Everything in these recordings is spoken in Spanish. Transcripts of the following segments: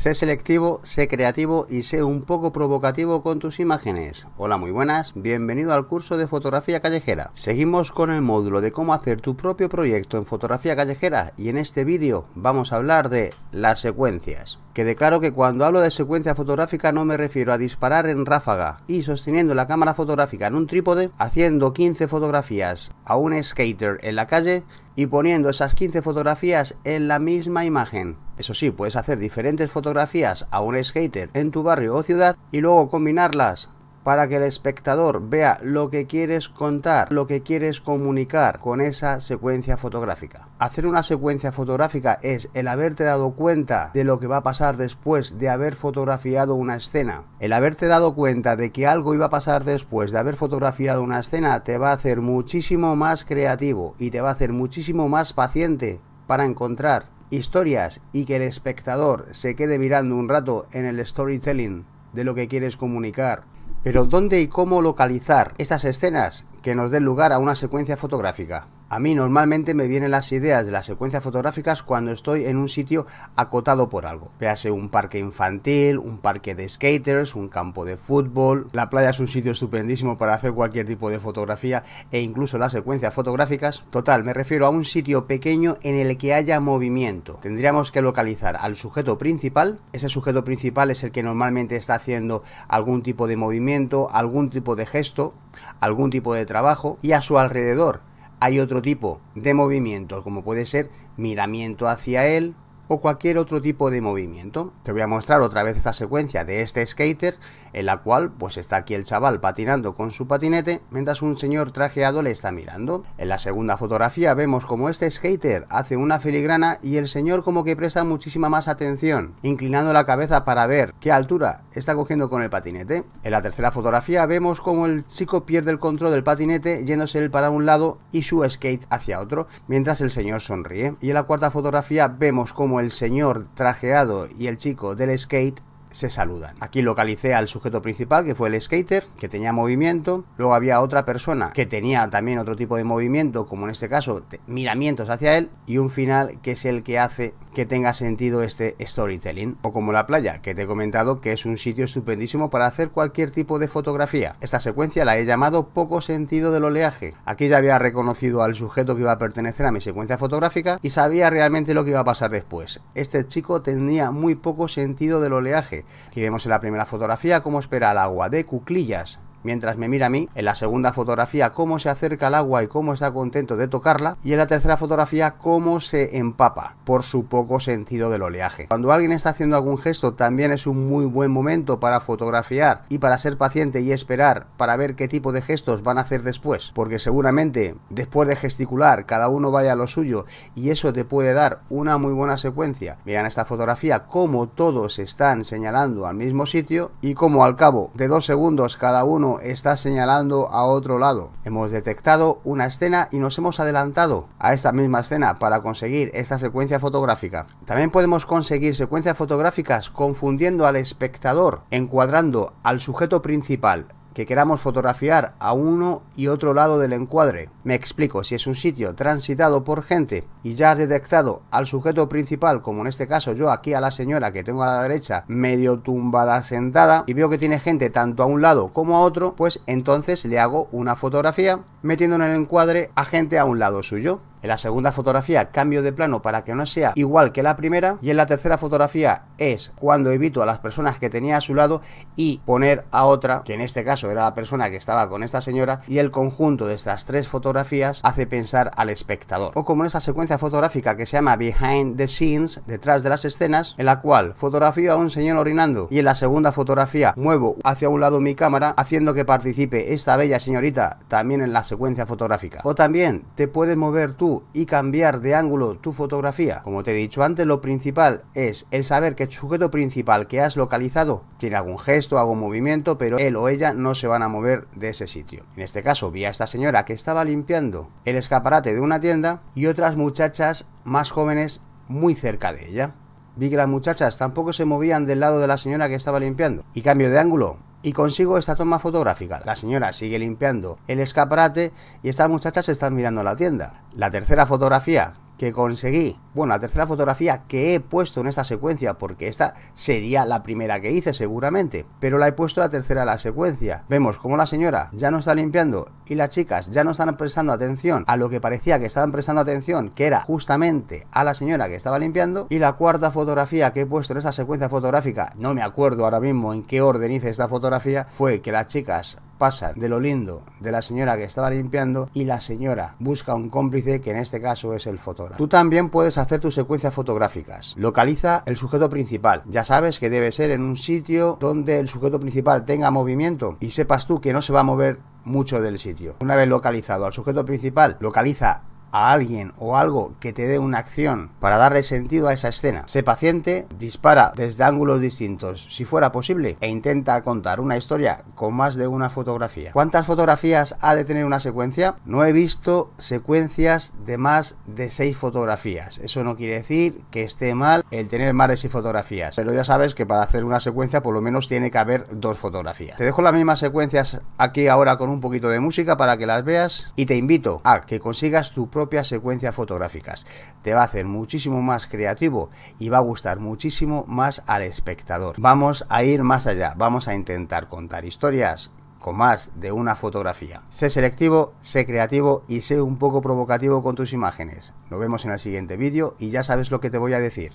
Sé selectivo, sé creativo y sé un poco provocativo con tus imágenes. Hola, muy buenas, bienvenido al curso de fotografía callejera. Seguimos con el módulo de cómo hacer tu propio proyecto en fotografía callejera y en este vídeo vamos a hablar de las secuencias. que declaro que cuando hablo de secuencia fotográfica no me refiero a disparar en ráfaga y sosteniendo la cámara fotográfica en un trípode, haciendo 15 fotografías a un skater en la calle y poniendo esas 15 fotografías en la misma imagen. Eso sí, puedes hacer diferentes fotografías a un skater en tu barrio o ciudad y luego combinarlas para que el espectador vea lo que quieres contar, lo que quieres comunicar con esa secuencia fotográfica. Hacer una secuencia fotográfica es el haberte dado cuenta de lo que va a pasar después de haber fotografiado una escena. El haberte dado cuenta de que algo iba a pasar después de haber fotografiado una escena te va a hacer muchísimo más creativo y te va a hacer muchísimo más paciente para encontrar historias y que el espectador se quede mirando un rato en el storytelling de lo que quieres comunicar. Pero ¿dónde y cómo localizar estas escenas que nos den lugar a una secuencia fotográfica? A mí normalmente me vienen las ideas de las secuencias fotográficas cuando estoy en un sitio acotado por algo. Véase un parque infantil, un parque de skaters, un campo de fútbol. La playa es un sitio estupendísimo para hacer cualquier tipo de fotografía e incluso las secuencias fotográficas. Total, me refiero a un sitio pequeño en el que haya movimiento. Tendríamos que localizar al sujeto principal. Ese sujeto principal es el que normalmente está haciendo algún tipo de movimiento, algún tipo de gesto, algún tipo de trabajo y a su alrededor hay otro tipo de movimiento como puede ser miramiento hacia él, o cualquier otro tipo de movimiento. Te voy a mostrar otra vez esta secuencia de este skater en la cual pues está aquí el chaval patinando con su patinete mientras un señor trajeado le está mirando. En la segunda fotografía vemos como este skater hace una filigrana y el señor como que presta muchísima más atención, inclinando la cabeza para ver qué altura está cogiendo con el patinete. En la tercera fotografía vemos como el chico pierde el control del patinete yéndose él para un lado y su skate hacia otro, mientras el señor sonríe. Y en la cuarta fotografía vemos como el señor trajeado y el chico del skate se saludan. Aquí localicé al sujeto principal, que fue el skater, que tenía movimiento. Luego había otra persona que tenía también otro tipo de movimiento, como en este caso miramientos hacia él. Y un final que es el que hace que tenga sentido este storytelling. O como la playa, que te he comentado que es un sitio estupendísimo para hacer cualquier tipo de fotografía. Esta secuencia la he llamado poco sentido del oleaje. Aquí ya había reconocido al sujeto que iba a pertenecer a mi secuencia fotográfica y sabía realmente lo que iba a pasar después. Este chico tenía muy poco sentido del oleaje. Aquí vemos en la primera fotografía cómo espera el agua de cuclillas mientras me mira a mí, en la segunda fotografía cómo se acerca al agua y cómo está contento de tocarla, y en la tercera fotografía cómo se empapa por su poco sentido del oleaje. Cuando alguien está haciendo algún gesto también es un muy buen momento para fotografiar y para ser paciente y esperar para ver qué tipo de gestos van a hacer después, porque seguramente después de gesticular cada uno vaya a lo suyo y eso te puede dar una muy buena secuencia. Vean esta fotografía cómo todos están señalando al mismo sitio y cómo al cabo de dos segundos cada uno está señalando a otro lado. Hemos detectado una escena y nos hemos adelantado a esta misma escena para conseguir esta secuencia fotográfica. También podemos conseguir secuencias fotográficas confundiendo al espectador, encuadrando al sujeto principal que queramos fotografiar a uno y otro lado del encuadre. Me explico, si es un sitio transitado por gente y ya has detectado al sujeto principal, como en este caso yo aquí a la señora que tengo a la derecha medio tumbada sentada y veo que tiene gente tanto a un lado como a otro, pues entonces le hago una fotografía metiendo en el encuadre a gente a un lado suyo. En la segunda fotografía cambio de plano para que no sea igual que la primera. Y en la tercera fotografía es cuando evito a las personas que tenía a su lado y poner a otra, que en este caso era la persona que estaba con esta señora. Y el conjunto de estas tres fotografías hace pensar al espectador. O como en esta secuencia fotográfica que se llama Behind the Scenes, detrás de las escenas, en la cual fotografío a un señor orinando y en la segunda fotografía muevo hacia un lado mi cámara haciendo que participe esta bella señorita también en la secuencia fotográfica. O también te puedes mover tú y cambiar de ángulo tu fotografía. Como te he dicho antes, lo principal es el saber que el sujeto principal que has localizado tiene algún gesto, algún movimiento, pero él o ella no se van a mover de ese sitio. En este caso, vi a esta señora que estaba limpiando el escaparate de una tienda y otras muchachas más jóvenes muy cerca de ella. Vi que las muchachas tampoco se movían del lado de la señora que estaba limpiando. Y cambio de ángulo, y consigo esta toma fotográfica. La señora sigue limpiando el escaparate y estas muchachas están mirando la tienda. La tercera fotografía que conseguí bueno, la tercera fotografía que he puesto en esta secuencia, porque esta sería la primera que hice seguramente, pero la he puesto la tercera de la secuencia. Vemos como la señora ya no está limpiando y las chicas ya no están prestando atención a lo que parecía que estaban prestando atención, que era justamente a la señora que estaba limpiando. Y la cuarta fotografía que he puesto en esta secuencia fotográfica, no me acuerdo ahora mismo en qué orden hice esta fotografía, fue que las chicas pasan de lo lindo de la señora que estaba limpiando y la señora busca un cómplice que en este caso es el fotógrafo. Tú también puedes hacer tus secuencias fotográficas. Localiza el sujeto principal. Ya sabes que debe ser en un sitio donde el sujeto principal tenga movimiento y sepas tú que no se va a mover mucho del sitio. Una vez localizado al sujeto principal, localiza a alguien o algo que te dé una acción para darle sentido a esa escena. Sé paciente, dispara desde ángulos distintos si fuera posible e intenta contar una historia con más de una fotografía. ¿Cuántas fotografías ha de tener una secuencia? No he visto secuencias de más de seis fotografías. Eso no quiere decir que esté mal el tener más de seis fotografías, pero ya sabes que para hacer una secuencia por lo menos tiene que haber dos fotografías. Te dejo las mismas secuencias aquí ahora con un poquito de música para que las veas y te invito a que consigas tu propias secuencias fotográficas. Te va a hacer muchísimo más creativo y va a gustar muchísimo más al espectador. Vamos a ir más allá, vamos a intentar contar historias con más de una fotografía. Sé selectivo, sé creativo y sé un poco provocativo con tus imágenes. Nos vemos en el siguiente vídeo y ya sabes lo que te voy a decir.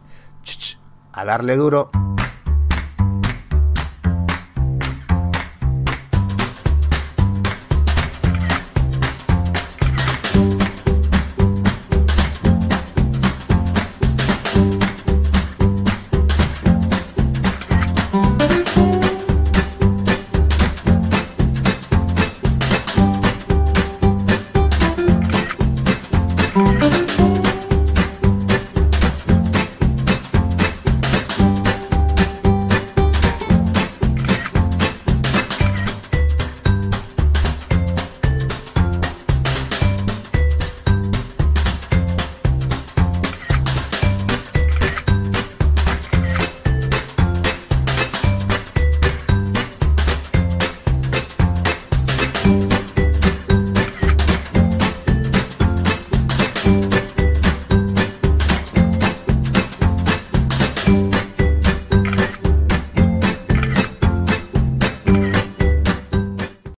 A darle duro.